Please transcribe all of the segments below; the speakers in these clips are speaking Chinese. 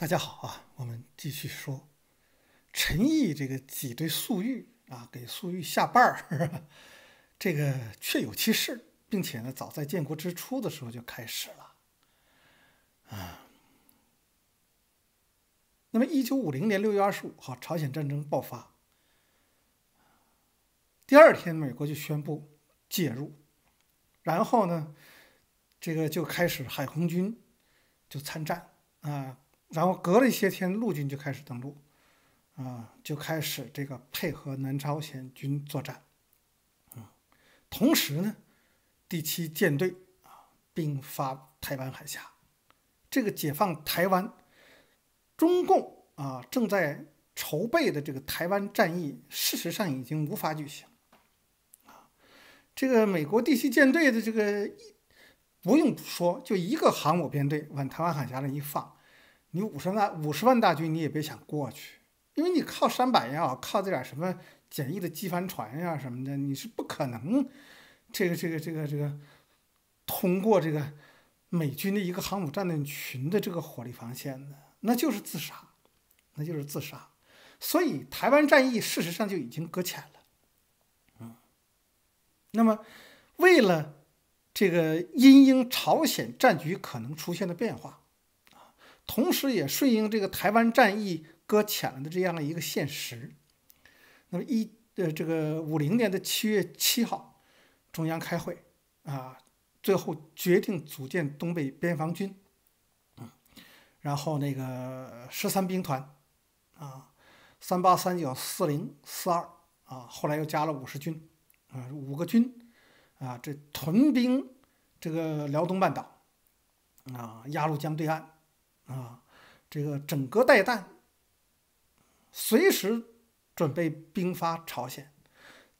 大家好啊，我们继续说陈毅这个挤兑粟裕啊，给粟裕下绊儿，这个确有其事，并且呢，早在建国之初的时候就开始了啊。那么，一九五零年六月二十五号，朝鲜战争爆发，第二天，美国就宣布介入，然后呢，这个就开始海空军就参战啊。然后隔了一些天，陆军就开始登陆，啊，就开始这个配合南朝鲜军作战，嗯，同时呢，第七舰队啊，兵发台湾海峡，这个解放台湾，中共啊正在筹备的这个台湾战役，事实上已经无法举行，啊，这个美国第七舰队的这个不用说，就一个航母编队往台湾海峡那一放。你五十万五十万大军你也别想过去，因为你靠山板也好，靠这点什么简易的机帆船呀什么的，你是不可能这个这个这个这个通过这个美军的一个航母战斗群的这个火力防线的，那就是自杀，那就是自杀。所以台湾战役事实上就已经搁浅了。嗯，那么为了这个因应朝鲜战局可能出现的变化。同时，也顺应这个台湾战役搁浅了的这样的一个现实。那么，一呃，这个五零年的七月七号，中央开会啊，最后决定组建东北边防军。嗯，然后那个十三兵团，啊，三八三九四零四二啊，后来又加了五十军，啊，五个军，啊，这屯兵这个辽东半岛，啊，鸭绿江对岸。啊，这个整个待旦，随时准备兵发朝鲜。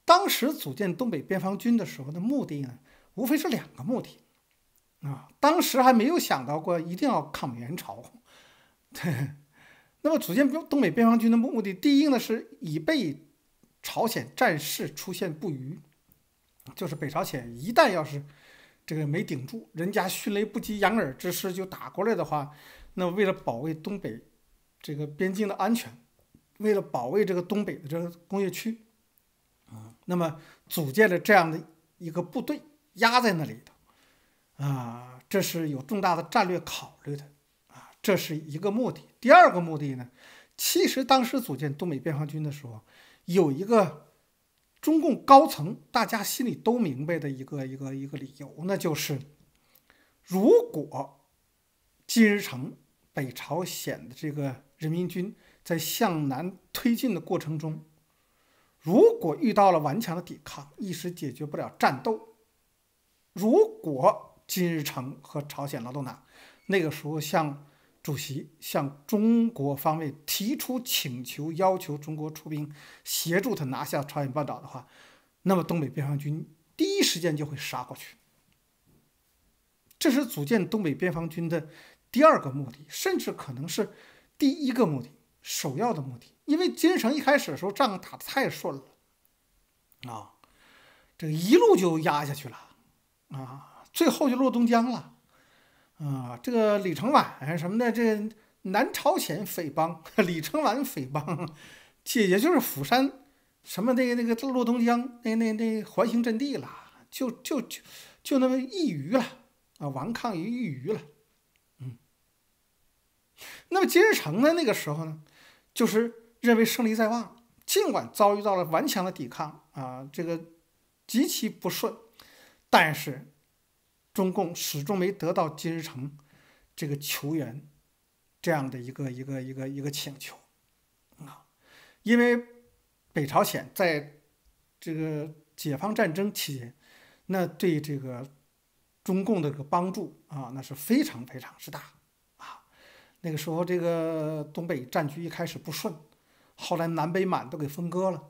当时组建东北边防军的时候的目的呢，无非是两个目的。啊，当时还没有想到过一定要抗美援朝。对，那么组建东北边防军的目目的，第一呢是以备朝鲜战事出现不虞，就是北朝鲜一旦要是这个没顶住，人家迅雷不及掩耳之势就打过来的话。那为了保卫东北这个边境的安全，为了保卫这个东北的这个工业区，啊，那么组建了这样的一个部队压在那里头，啊，这是有重大的战略考虑的，啊，这是一个目的。第二个目的呢，其实当时组建东北边防军的时候，有一个中共高层大家心里都明白的一个一个一个理由，那就是如果。金日成北朝鲜的这个人民军在向南推进的过程中，如果遇到了顽强的抵抗，一时解决不了战斗；如果金日成和朝鲜劳动党那个时候向主席、向中国方面提出请求，要求中国出兵协助他拿下朝鲜半岛的话，那么东北边防军第一时间就会杀过去。这是组建东北边防军的。第二个目的，甚至可能是第一个目的，首要的目的，因为金城一开始的时候仗打得太顺了，啊，这一路就压下去了，啊，最后就落东江了，啊，这个李承晚什么的，这南朝鲜匪帮 李承晚匪帮，也就是釜山什么那个那个落东江那那那环形阵地了，就就就就那么一隅了，啊，顽抗于一隅了。那么金日成呢？那个时候呢，就是认为胜利在望，尽管遭遇到了顽强的抵抗啊，这个极其不顺，但是中共始终没得到金日成这个求援这样的一个一个一个一个请求啊，因为北朝鲜在这个解放战争期间，那对这个中共这个帮助啊，那是非常非常之大。那个时候，这个东北战局一开始不顺，后来南北满都给分割了，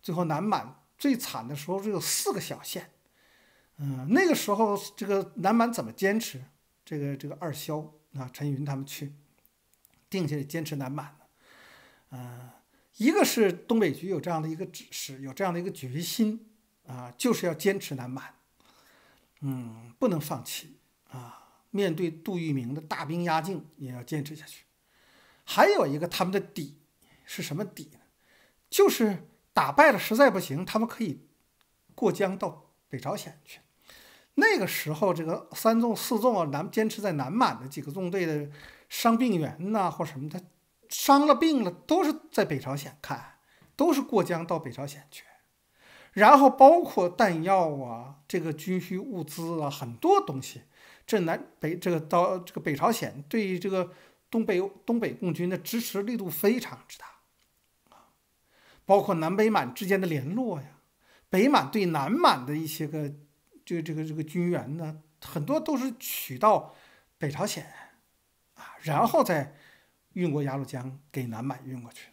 最后南满最惨的时候只有四个小县。嗯，那个时候这个南满怎么坚持？这个这个二萧啊，陈云他们去，定下坚持南满的。嗯，一个是东北局有这样的一个指示，有这样的一个决心啊，就是要坚持南满，嗯，不能放弃啊。面对杜聿明的大兵压境，也要坚持下去。还有一个，他们的底是什么底呢？就是打败了，实在不行，他们可以过江到北朝鲜去。那个时候，这个三纵、四纵啊，南坚持在南满的几个纵队的伤病员呐，或什么，他伤了、病了，都是在北朝鲜看，都是过江到北朝鲜去。然后包括弹药啊，这个军需物资啊，很多东西。这南北这个到这个北朝鲜对这个东北东北共军的支持力度非常之大，啊，包括南北满之间的联络呀，北满对南满的一些个这个这个这个军援呢，很多都是取到北朝鲜啊，然后再运过鸭绿江给南满运过去，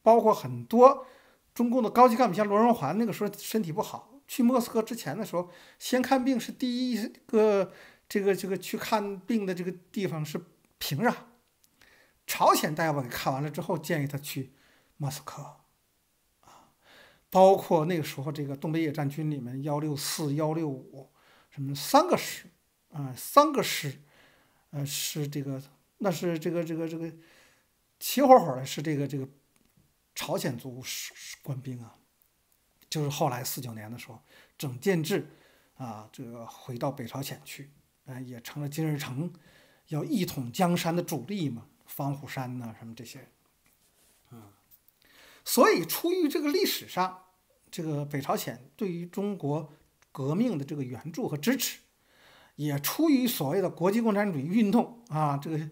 包括很多中共的高级干部，像罗荣桓那个时候身体不好，去莫斯科之前的时候先看病是第一个。这个这个去看病的这个地方是平壤，朝鲜大夫给看完了之后，建议他去莫斯科，啊，包括那个时候这个东北野战军里面幺六四幺六五什么三个师，啊三个师，呃是这个那是这个这个这个齐活火的，是这个这个朝鲜族士兵啊，就是后来四九年的时候整建制啊，这个回到北朝鲜去。哎，也成了金日成要一统江山的主力嘛，方虎山呐，什么这些，嗯，所以出于这个历史上，这个北朝鲜对于中国革命的这个援助和支持，也出于所谓的国际共产主义运动啊，这个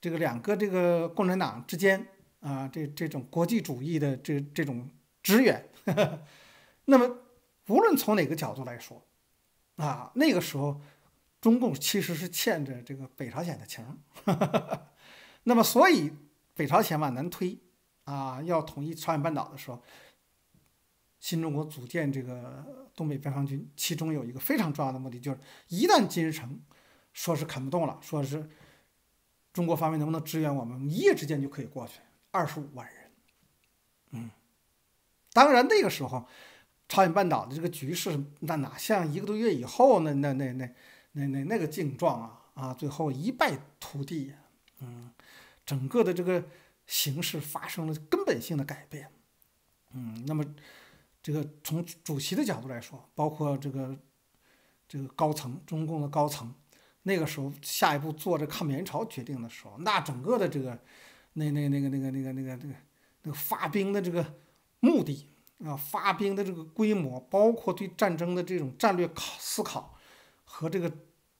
这个两个这个共产党之间啊，这这种国际主义的这这种支援，那么无论从哪个角度来说，啊，那个时候。中共其实是欠着这个北朝鲜的情儿，那么所以北朝鲜往南推啊，要统一朝鲜半岛的时候，新中国组建这个东北边防军，其中有一个非常重要的目的就是，一旦金日成说是啃不动了，说是中国方面能不能支援我们，一夜之间就可以过去二十五万人。嗯，当然那个时候朝鲜半岛的这个局势，那哪像一个多月以后呢？那那那那。那那那个境状啊啊，最后一败涂地，嗯，整个的这个形势发生了根本性的改变，嗯，那么这个从主席的角度来说，包括这个这个高层，中共的高层，那个时候下一步做这抗美援朝决定的时候，那整个的这个那那那个那个那个那个那个那个发兵的这个目的啊，发兵的这个规模，包括对战争的这种战略考思考。和这个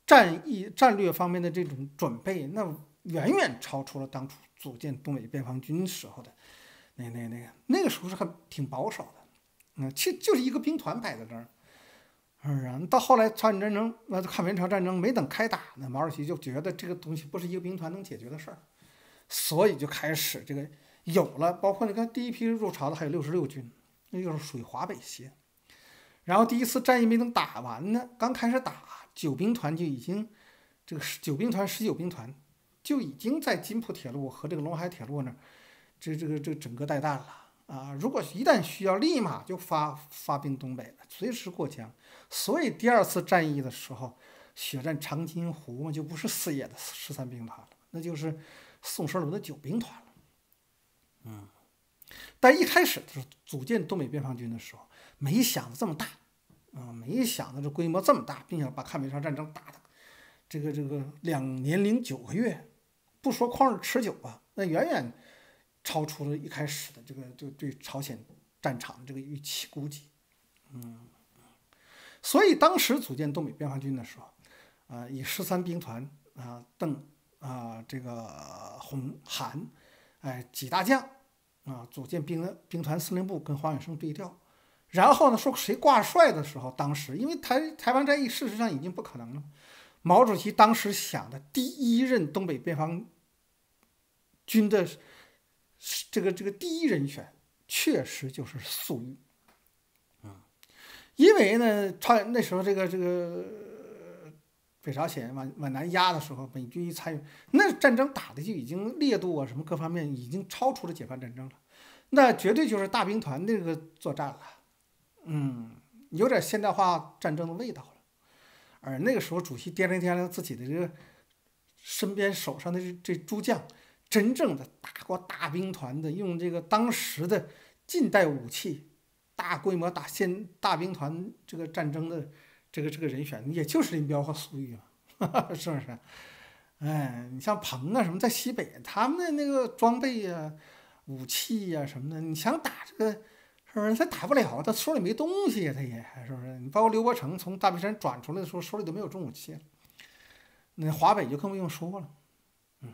战役战略方面的这种准备，那远远超出了当初组建东北边防军时候的那那那个那个时候是很挺保守的，嗯，实就是一个兵团摆在那儿，嗯，到后来朝鲜战争，那抗美朝战争没等开打呢，毛主席就觉得这个东西不是一个兵团能解决的事儿，所以就开始这个有了。包括你看第一批入朝的还有六十六军，那就是属于华北系。然后第一次战役没等打完呢，刚开始打。九兵团就已经这个十九兵团、十九兵团就已经在津浦铁路和这个陇海铁路那儿，这、这、个、这整个带弹了啊！如果一旦需要，立马就发发兵东北了，随时过江。所以第二次战役的时候，血战长津湖嘛，就不是四野的十三兵团了，那就是宋时屯的九兵团了。嗯，但一开始就是组建东北边防军的时候，没想这么大。啊，没想到这规模这么大，并且把抗美援朝战争打的这个这个两年零九个月，不说旷日持久吧，那远远超出了一开始的这个就对朝鲜战场这个预期估计。嗯，所以当时组建东北边防军的时候，呃，以十三兵团啊，邓啊这个红 韩，哎几大将啊，组建兵兵团司令部跟黄永胜对调。然后呢？说谁挂帅的时候，当时因为台台湾战役事实上已经不可能了。毛主席当时想的第一任东北边防军的这个这个第一人选，确实就是粟裕啊。因为呢，他那时候这个这个北朝鲜往往南压的时候，美军一参与，那战争打的就已经烈度啊，什么各方面已经超出了解放战争了，那绝对就是大兵团那个作战了。嗯，有点现代化战争的味道了。而那个时候，主席掂量掂量自己的这个身边手上的这这诸将，真正的打过大兵团的，用这个当时的近代武器，大规模打现大兵团这个战争的这个这个人选，也就是林彪和粟裕嘛，是不是？哎，你像彭啊什么在西北，他们的那个装备呀、武器呀什么的，你想打这个？是不是他打不了？他手里没东西呀，他也是不是？你包括刘伯承从大别山转出来的时候，手里都没有重武器。那华北就更不用说了，嗯，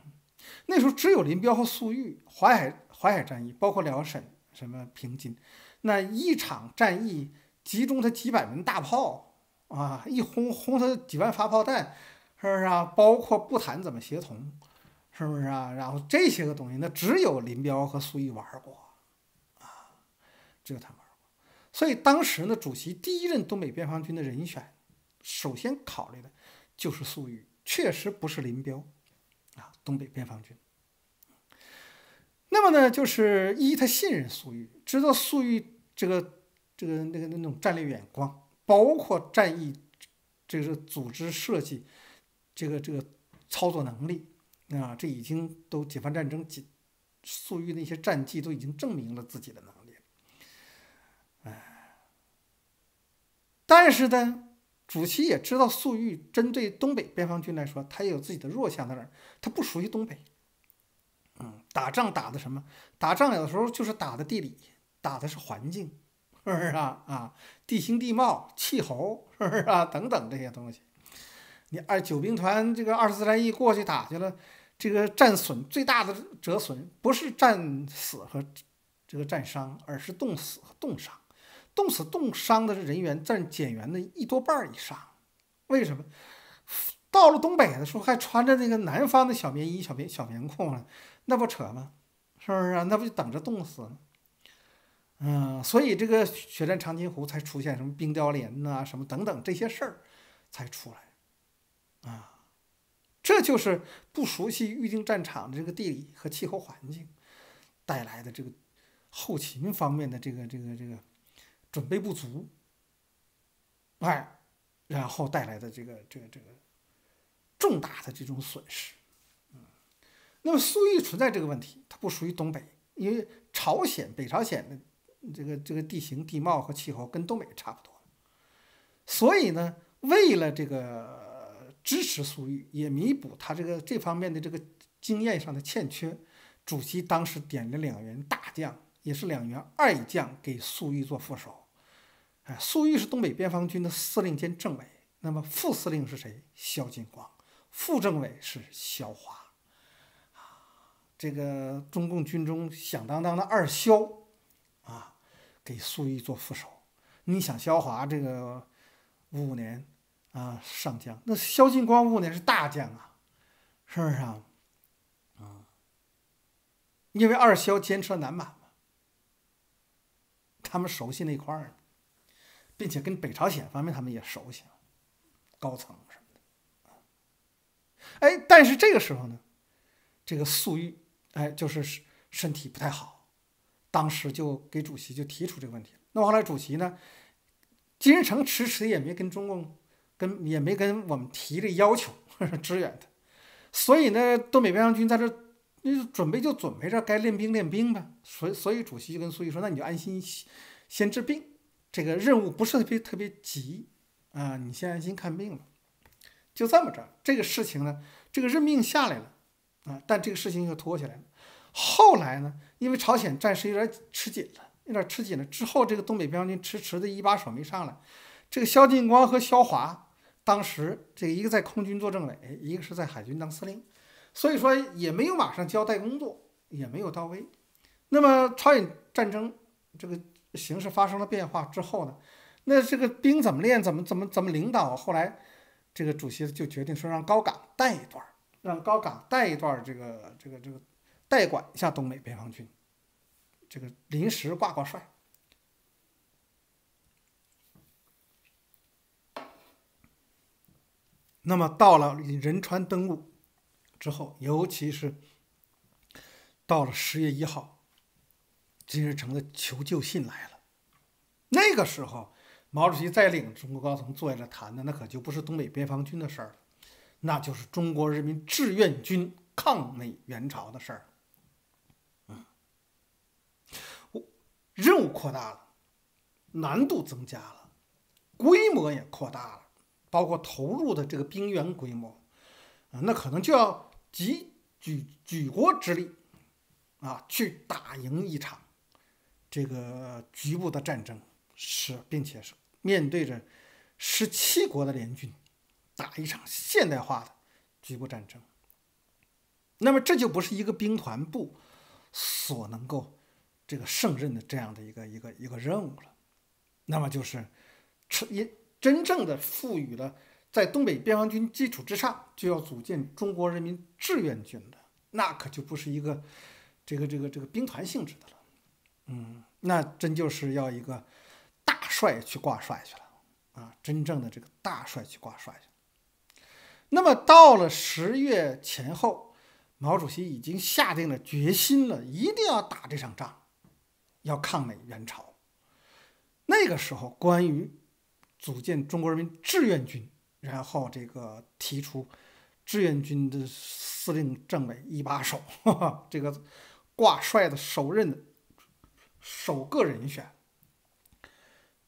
那时候只有林彪和粟裕。淮海淮海战役，包括辽沈什么平津那一场战役，集中他几百门大炮啊，一轰轰他几万发炮弹，是不是啊？包括不谈怎么协同，是不是啊？然后这些个东西，那只有林彪和粟裕玩过。这个他玩过，所以当时呢，主席第一任东北边防军的人选，首先考虑的就是粟裕，确实不是林彪，啊，东北边防军。那么呢，就是一他信任粟裕，知道粟裕这个这个那个那种战略眼光，包括战役这个组织设计，这个这个操作能力，啊，这已经都解放战争，几粟裕那些战绩都已经证明了自己的呢。但是呢，主席也知道粟裕针对东北边防军来说，他也有自己的弱项在那儿，他不熟悉东北。嗯，打仗打的什么？打仗有的时候就是打的地理，打的是环境，是不是啊？啊，地形地貌、气候，是不是啊？等等这些东西。你二九兵团这个二次战役过去打去了，这个战损最大的折损不是战死和这个战伤，而是冻死和冻伤。冻死冻伤的人员占减员的一多半以上，为什么到了东北的时候还穿着那个南方的小棉衣、小棉小棉裤呢？那不扯吗？是不是？那不就等着冻死吗？嗯，所以这个血战长津湖才出现什么冰雕连呐、什么等等这些事儿，才出来啊！这就是不熟悉预定战场的这个地理和气候环境带来的这个后勤方面的这个这个这个。准备不足，哎，然后带来的这个这个这个重大的这种损失，嗯，那么粟裕存在这个问题，它不属于东北，因为朝鲜北朝鲜的这个这个地形地貌和气候跟东北差不多，所以呢，为了这个支持粟裕，也弥补他这个这方面的这个经验上的欠缺，主席当时点了两员大将，也是两员爱将给粟裕做副手。粟裕是东北边防军的司令兼政委，那么副司令是谁？萧劲光，副政委是萧华，啊，这个中共军中响当当的二萧，啊，给粟裕做副手。你想，萧华这个五年啊上将，那萧劲光五年是大将啊，是不是啊？啊，因为二萧坚持了南满嘛，他们熟悉那块儿呢。并且跟北朝鲜方面他们也熟悉高层什么的哎，但是这个时候呢，这个粟裕哎就是身体不太好，当时就给主席就提出这个问题了。那后来主席呢，金日成迟迟也没跟中共跟也没跟我们提这要求支援他，所以呢，东北边防军在这那就准备就准备着该练兵练兵吧。所以所以主席就跟粟裕说：“那你就安心先先治病。”这个任务不是特别特别急，啊，你先安心看病了，就这么着。这个事情呢，这个任命下来了，啊，但这个事情又拖起来了。后来呢，因为朝鲜战事有点吃紧了，有点吃紧了。之后，这个东北边军迟迟的一把手没上来，这个肖劲光和肖华，当时这一个在空军做政委，一个是在海军当司令，所以说也没有马上交代工作，也没有到位。那么朝鲜战争这个。形势发生了变化之后呢，那这个兵怎么练，怎么怎么怎么领导？后来这个主席就决定说，让高岗带一段，让高岗带一段，这个这个这个代管一下东北边防军，这个临时挂挂帅。那么到了仁川登陆之后，尤其是到了十月一号。金日成的求救信来了。那个时候，毛主席在领中国高层坐在这谈的，那可就不是东北边防军的事儿，那就是中国人民志愿军抗美援朝的事儿。嗯，任务扩大了，难度增加了，规模也扩大了，包括投入的这个兵员规模啊，那可能就要集举举国之力啊，去打赢一场。这个局部的战争是，并且是面对着十七国的联军，打一场现代化的局部战争。那么这就不是一个兵团部所能够这个胜任的这样的一个一个一个任务了。那么就是真真正的赋予了在东北边防军基础之上就要组建中国人民志愿军的，那可就不是一个这个这个这个兵团性质的了。嗯，那真就是要一个大帅去挂帅去了啊！真正的这个大帅去挂帅去。那么到了十月前后，毛主席已经下定了决心了，一定要打这场仗，要抗美援朝。那个时候，关于组建中国人民志愿军，然后这个提出志愿军的司令、政委一把手，这个挂帅的首任的。首个人选，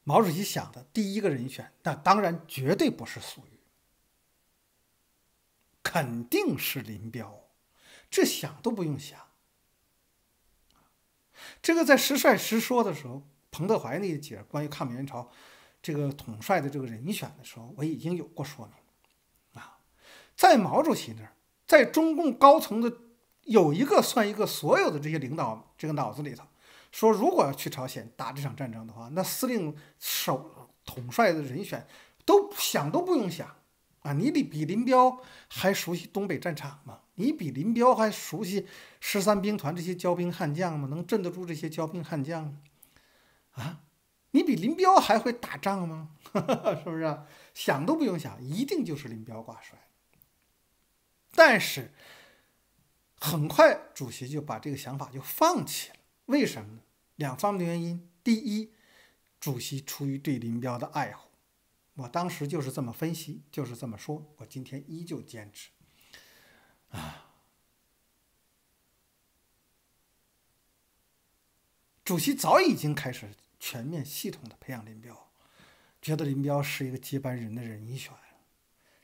毛主席想的第一个人选，那当然绝对不是粟裕，肯定是林彪，这想都不用想。这个在实帅实说的时候，彭德怀那一节关于抗美援朝这个统帅的这个人选的时候，我已经有过说明。啊，在毛主席那儿，在中共高层的有一个算一个，所有的这些领导这个脑子里头。说如果要去朝鲜打这场战争的话，那司令首统帅的人选，都想都不用想，啊，你得比林彪还熟悉东北战场吗？你比林彪还熟悉十三兵团这些骄兵悍将吗？能镇得住这些骄兵悍将吗？啊，你比林彪还会打仗吗？是不是？想都不用想，一定就是林彪挂帅。但是很快，主席就把这个想法就放弃了。为什么呢？两方面的原因。第一，主席出于对林彪的爱护，我当时就是这么分析，就是这么说。我今天依旧坚持。啊，主席早已经开始全面系统的培养林彪，觉得林彪是一个接班人的人选。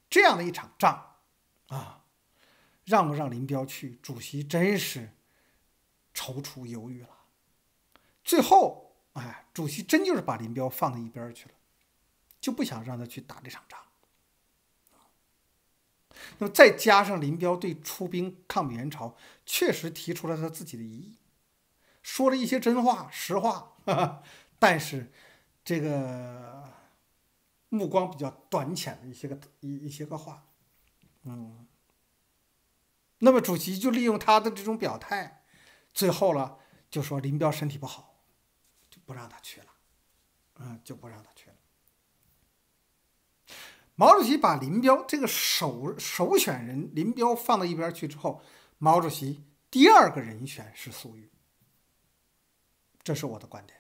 这样的一场仗，啊，让不让林彪去？主席真是踌躇犹豫了。最后，哎，主席真就是把林彪放到一边去了，就不想让他去打这场仗。那么再加上林彪对出兵抗美援朝确实提出了他自己的疑义，说了一些真话、实话，但是这个目光比较短浅的一些个一一些个话，嗯。那么主席就利用他的这种表态，最后了就说林彪身体不好。不让他去了，嗯，就不让他去了。毛主席把林彪这个首首选人林彪放到一边去之后，毛主席第二个人选是粟裕。这是我的观点。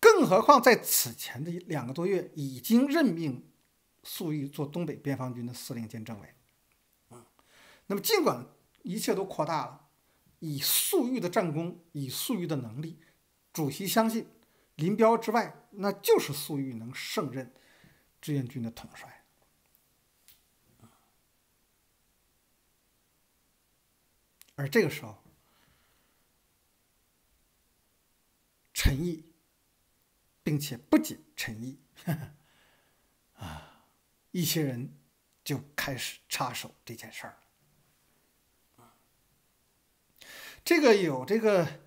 更何况在此前的两个多月，已经任命粟裕做东北边防军的司令兼政委。嗯，那么尽管一切都扩大了，以粟裕的战功，以粟裕的能力。主席相信，林彪之外，那就是粟裕能胜任志愿军的统帅。而这个时候，陈毅，并且不仅陈毅，啊，一些人就开始插手这件事儿了。这个有这个。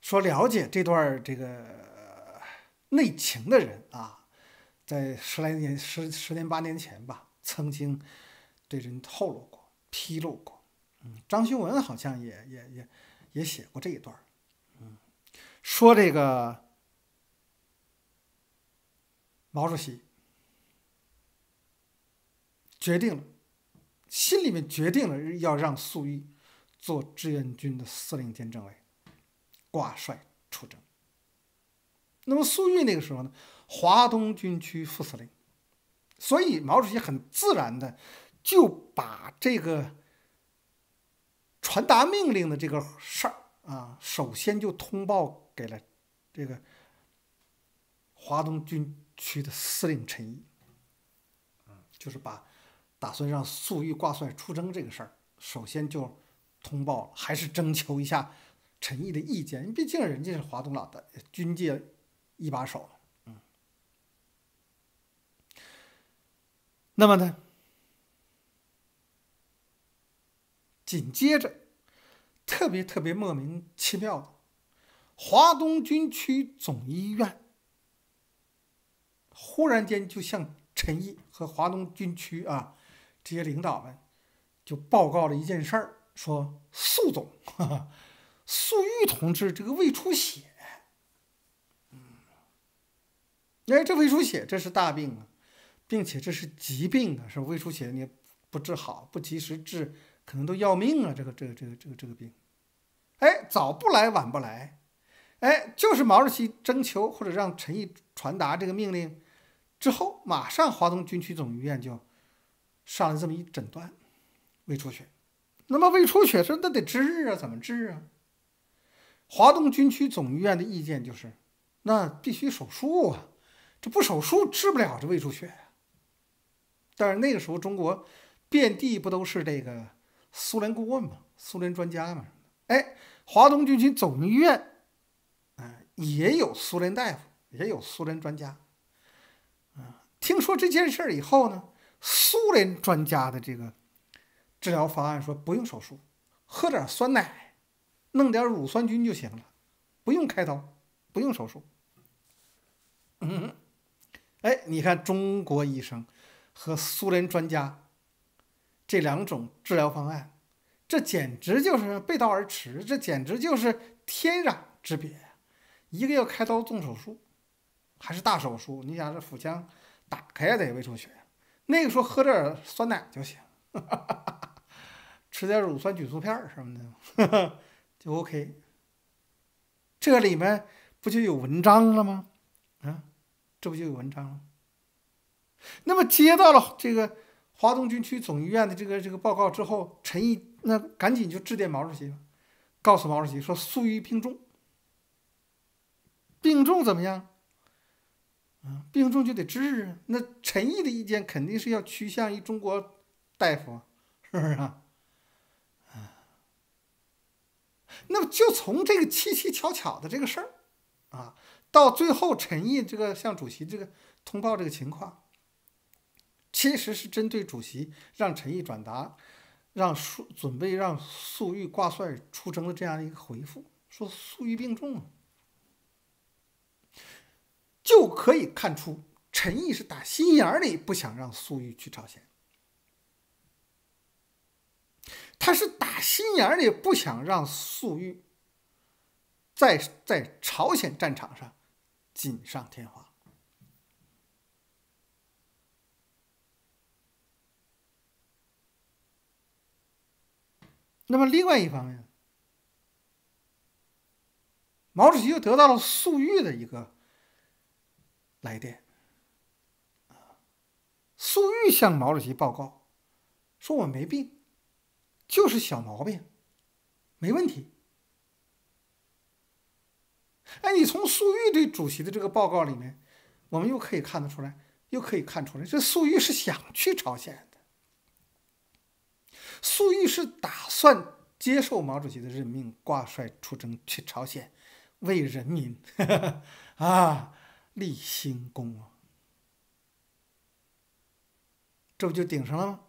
说了解这段这个内情的人啊，在十来年、十十年、八年前吧，曾经对人透露过、披露过。嗯，张学文好像也、也、也、也写过这一段。嗯，说这个毛主席决定了，心里面决定了要让粟裕做志愿军的司令兼政委。挂帅出征，那么粟裕那个时候呢，华东军区副司令，所以毛主席很自然的就把这个传达命令的这个事儿啊，首先就通报给了这个华东军区的司令陈毅，就是把打算让粟裕挂帅出征这个事儿，首先就通报，了，还是征求一下。陈毅的意见，毕竟人家是华东老的军界一把手，嗯。那么呢，紧接着，特别特别莫名其妙的，华东军区总医院忽然间就向陈毅和华东军区啊这些领导们就报告了一件事儿，说粟总。粟裕同志这个胃出血，嗯，哎，这胃出血这是大病啊，并且这是急病啊，是胃出血你不治好、不及时治，可能都要命啊！这个、这个、这个、这个、这个病，哎，早不来晚不来，哎，就是毛主席征求或者让陈毅传达这个命令之后，马上华东军区总医院就上来这么一诊断，胃出血。那么胃出血是那得治啊，怎么治啊？华东军区总医院的意见就是，那必须手术啊，这不手术治不了这胃出血但是那个时候中国遍地不都是这个苏联顾问嘛，苏联专家嘛，哎，华东军区总医院，哎，也有苏联大夫，也有苏联专家。啊，听说这件事儿以后呢，苏联专家的这个治疗方案说不用手术，喝点酸奶。弄点乳酸菌就行了，不用开刀，不用手术。哎，你看中国医生和苏联专家这两种治疗方案，这简直就是背道而驰，这简直就是天壤之别一个要开刀动手术，还是大手术，你想这腹腔打开得胃出血那个时候喝点酸奶就行，吃点乳酸菌素片什么的。就 OK，这里面不就有文章了吗？啊，这不就有文章了？那么接到了这个华东军区总医院的这个这个报告之后，陈毅那赶紧就致电毛主席，告诉毛主席说：“粟裕病重，病重怎么样？啊，病重就得治啊。那陈毅的意见肯定是要趋向于中国大夫，是不是？”啊？那么，就从这个“蹊蹊巧巧”的这个事儿，啊，到最后陈毅这个向主席这个通报这个情况，其实是针对主席让陈毅转达，让苏准备让粟裕挂帅出征的这样一个回复，说粟裕病重，就可以看出陈毅是打心眼里不想让粟裕去朝鲜，他是打。心眼里不想让粟裕在在朝鲜战场上锦上添花。那么，另外一方面，毛主席又得到了粟裕的一个来电。粟裕向毛主席报告说：“我没病。”就是小毛病，没问题。哎，你从粟裕对主席的这个报告里面，我们又可以看得出来，又可以看出来，这粟裕是想去朝鲜的，粟裕是打算接受毛主席的任命，挂帅出征去朝鲜，为人民 啊立新功啊！这不就顶上了吗？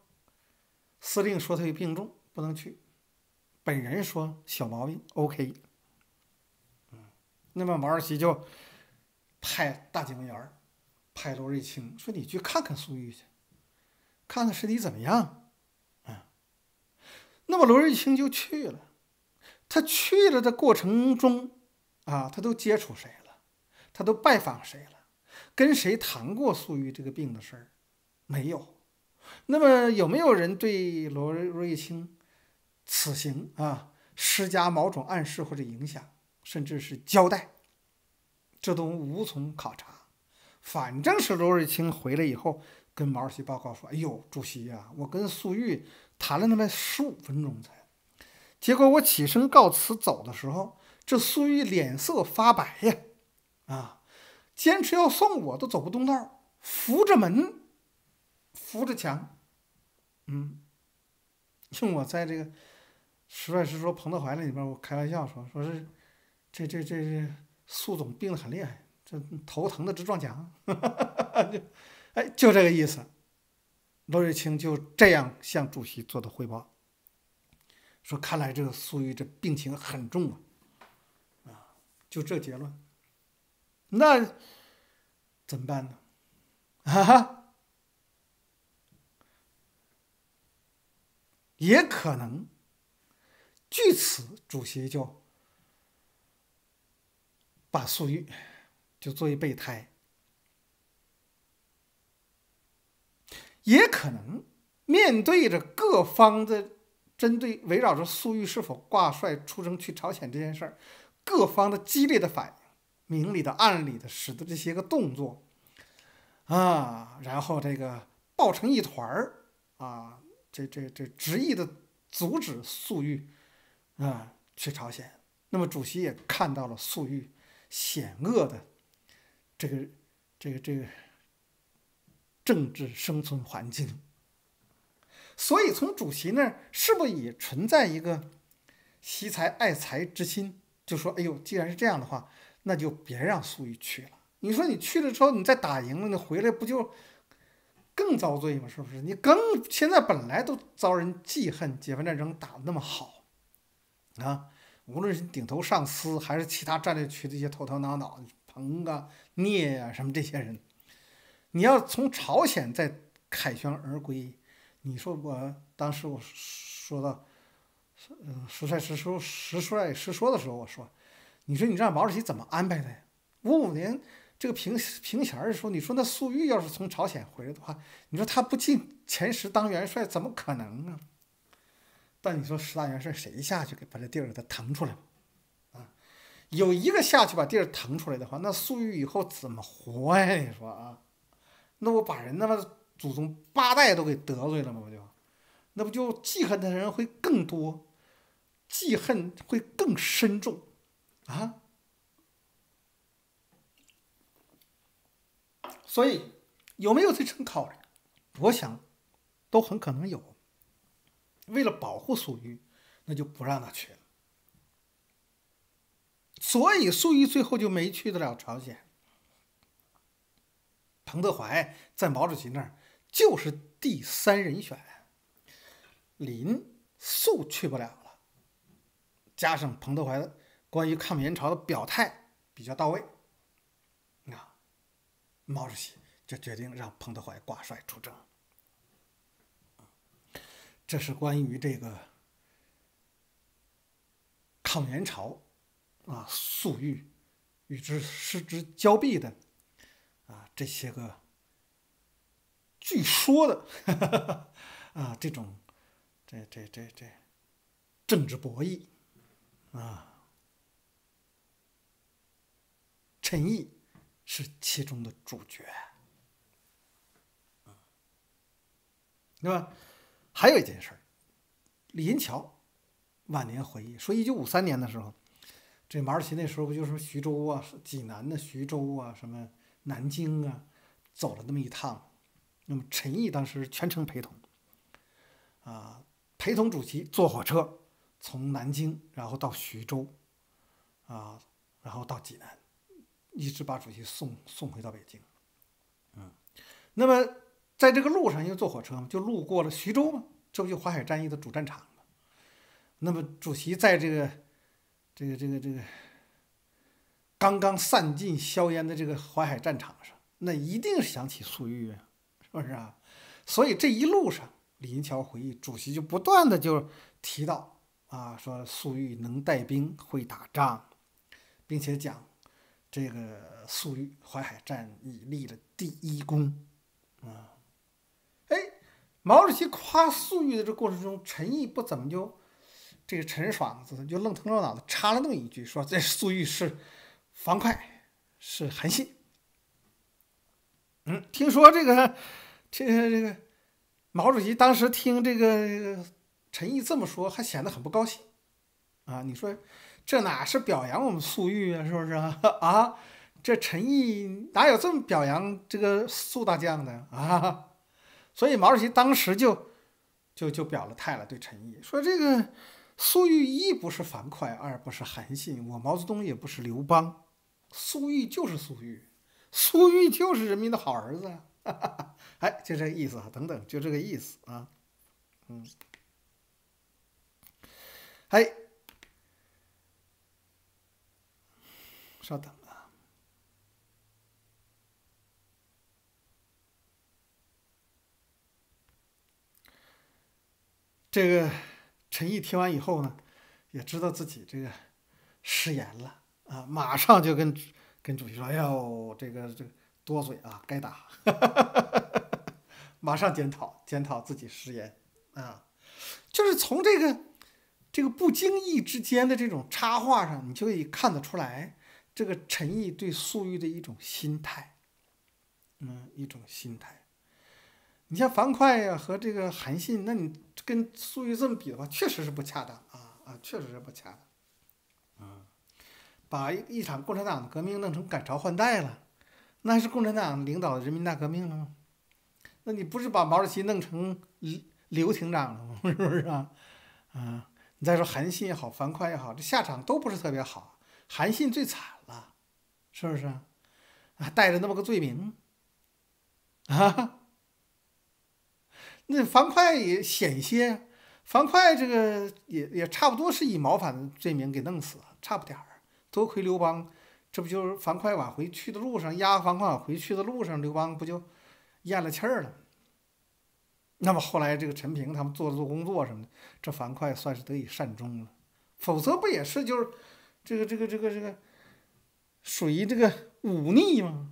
司令说他有病重。不能去，本人说小毛病，OK。那么毛主席就派大警员派罗瑞卿说你去看看粟裕去，看看身体怎么样，啊。那么罗瑞卿就去了，他去了的过程中啊，他都接触谁了？他都拜访谁了？跟谁谈过粟裕这个病的事儿？没有。那么有没有人对罗瑞卿？此行啊，施加某种暗示或者影响，甚至是交代，这都无从考察。反正是罗瑞卿回来以后跟毛主席报告说：“哎呦，主席呀，我跟粟裕谈了那么十五分钟才……结果我起身告辞走的时候，这粟裕脸色发白呀，啊，坚持要送我都走不动道，扶着门，扶着墙，嗯，用我在这个。”实在是说彭德怀那里边，我开玩笑说，说是这这这这苏总病的很厉害，这头疼的直撞墙，就哎就这个意思。罗瑞卿就这样向主席做的汇报，说看来这个粟裕这病情很重啊，啊就这结论，那怎么办呢？哈哈，也可能。据此，主席就把粟裕就作为备胎。也可能面对着各方的针对，围绕着粟裕是否挂帅出征去朝鲜这件事儿，各方的激烈的反应，明里的暗里的，使得这些个动作啊，然后这个抱成一团儿啊，这这这执意的阻止粟裕。啊，去朝鲜，那么主席也看到了粟裕险恶的这个、这个、这个政治生存环境，所以从主席那儿是不也存在一个惜才爱才之心，就说：“哎呦，既然是这样的话，那就别让粟裕去了。你说你去了之后，你再打赢了，你回来不就更遭罪吗？是不是？你更现在本来都遭人记恨，解放战争打的那么好。”啊，无论是顶头上司，还是其他战略区的一些头头脑脑、彭啊、聂啊什么这些人，你要从朝鲜再凯旋而归，你说我当时我说到，嗯，实帅实说实帅实说的时候，我说，你说你让毛主席怎么安排的？五五年这个平平钱的时候，你说那粟裕要是从朝鲜回来的话，你说他不进前十当元帅，怎么可能呢？但你说十大元帅谁下去给把这地儿给他腾出来？啊，有一个下去把地儿腾出来的话，那粟裕以后怎么活呀？你说啊，那我把人他妈祖宗八代都给得罪了吗？不就，那不就记恨的人会更多，记恨会更深重，啊？所以有没有这种考虑？我想，都很可能有。为了保护粟裕，那就不让他去了。所以粟裕最后就没去得了朝鲜。彭德怀在毛主席那儿就是第三人选，林粟去不了了，加上彭德怀关于抗美援朝的表态比较到位，啊，毛主席就决定让彭德怀挂帅出征。这是关于这个抗元朝，啊，粟裕与之失之交臂的，啊，这些个据说的 啊，这种这这这这政治博弈啊，陈毅是其中的主角，对吧？还有一件事儿，李银桥晚年回忆说，一九五三年的时候，这毛主席那时候不就是徐州啊、济南的徐州啊、什么南京啊，走了那么一趟，那么陈毅当时全程陪同，啊，陪同主席坐火车从南京，然后到徐州，啊，然后到济南，一直把主席送送回到北京，嗯，那么。在这个路上，因为坐火车嘛，就路过了徐州嘛，这不就淮海战役的主战场嘛？那么主席在这个、这个、这个、这个刚刚散尽硝烟的这个淮海战场上，那一定是想起粟裕啊，是不是啊？所以这一路上，李银桥回忆，主席就不断的就提到啊，说粟裕能带兵、会打仗，并且讲这个粟裕淮海战役立了第一功，啊。毛主席夸粟裕的这过程中，陈毅不怎么就这个陈爽子就愣头愣脑的插了那么一句，说这粟裕是樊哙，是韩信。嗯，听说这个这个这个毛主席当时听这个陈毅这么说，还显得很不高兴啊！你说这哪是表扬我们粟裕啊，是不是 啊，这陈毅哪有这么表扬这个粟大将的啊？所以毛主席当时就，就就表了态了，对陈毅说：“这个粟裕一不是樊哙，二不是韩信，我毛泽东也不是刘邦，粟裕就是粟裕，粟裕就是人民的好儿子。”哎，就这个意思啊，等等，就这个意思啊，嗯，哎，稍等。这个陈毅听完以后呢，也知道自己这个失言了啊，马上就跟跟主席说：“哎呦，这个这个多嘴啊，该打！” 马上检讨，检讨自己失言啊。就是从这个这个不经意之间的这种插话上，你就可以看得出来，这个陈毅对粟裕的一种心态，嗯，一种心态。你像樊哙呀和这个韩信，那你跟苏玉这么比的话，确实是不恰当啊啊，确实是不恰当，啊，把一一场共产党的革命弄成改朝换代了，那是共产党领导的人民大革命了吗？那你不是把毛主席弄成刘刘庭长了吗？是不是啊？啊，你再说韩信也好，樊哙也好，这下场都不是特别好，韩信最惨了，是不是啊？带着那么个罪名，啊。那樊哙也险些，樊哙这个也也差不多是以谋反的罪名给弄死，差不点儿。多亏刘邦，这不就是樊哙往回去的路上，押樊哙往回去的路上，刘邦不就咽了气儿了？那么后来这个陈平他们做做工作什么的，这樊哙算是得以善终了。否则不也是就是这个这个这个这个属于这个忤逆吗？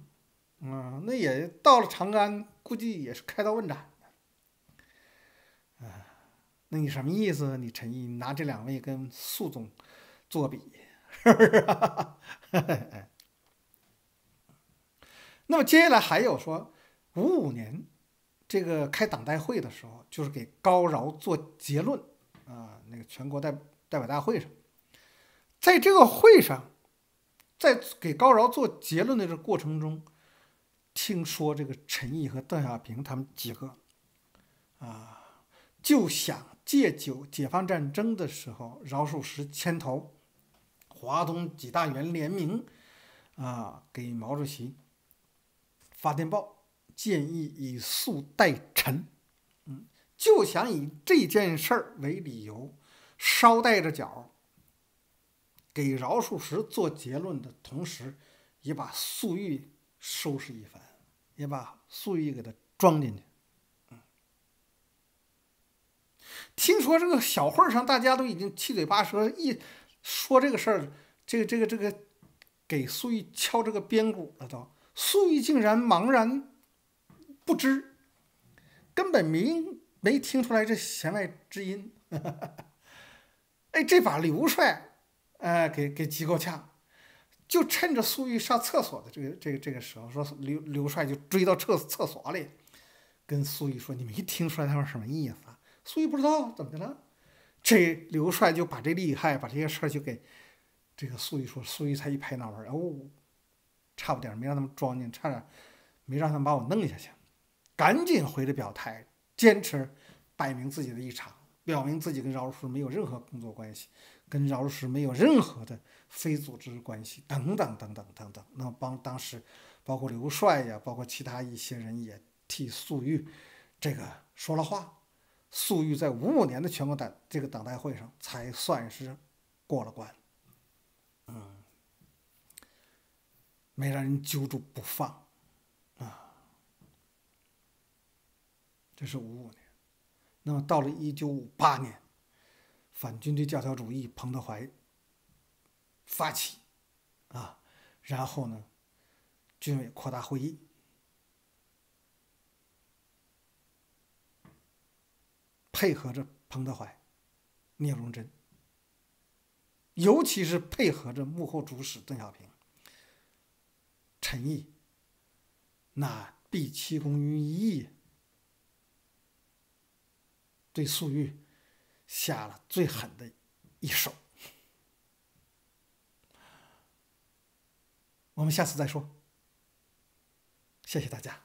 啊，那也到了长安，估计也是开刀问斩。那你什么意思？你陈毅，你拿这两位跟肃总作比，是不是？那么接下来还有说，五五年这个开党代会的时候，就是给高饶做结论啊，那个全国代代表大会上，在这个会上，在给高饶做结论的这过程中，听说这个陈毅和邓小平他们几个啊，就想。借酒解放战争的时候，饶漱石牵头，华东几大员联名，啊，给毛主席发电报，建议以素代陈，嗯，就想以这件事儿为理由，捎带着脚给饶漱石做结论的同时，也把粟裕收拾一番，也把粟裕给他装进去。听说这个小会上，大家都已经七嘴八舌一说这个事儿，这个这个这个给苏玉敲这个边鼓了。都苏玉竟然茫然不知，根本明没听出来这弦外之音。哎，这把刘帅哎给给急够呛，就趁着苏玉上厕所的这个这个这个时候，说刘刘帅就追到厕厕所里，跟苏玉说：“你没听出来他们什么意思？”粟裕不知道怎么的了，这刘帅就把这厉害，把这些事儿就给这个粟裕说，粟裕才一拍脑门哦，差不点没让他们装进，差点没让他们把我弄下去，赶紧回来表态，坚持摆明自己的立场，表明自己跟饶叔没有任何工作关系，跟饶叔没有任何的非组织关系，等等等等等等。那么帮当时包括刘帅呀，包括其他一些人也替粟裕这个说了话。粟裕在五五年的全国党这个党代会上才算是过了关，嗯，没让人揪住不放，啊，这是五五年。那么到了一九五八年，反军队教条主义，彭德怀发起，啊，然后呢，军委扩大会议。配合着彭德怀、聂荣臻，尤其是配合着幕后主使邓小平、陈毅，那毕其功于一役，对粟裕下了最狠的一手。我们下次再说，谢谢大家。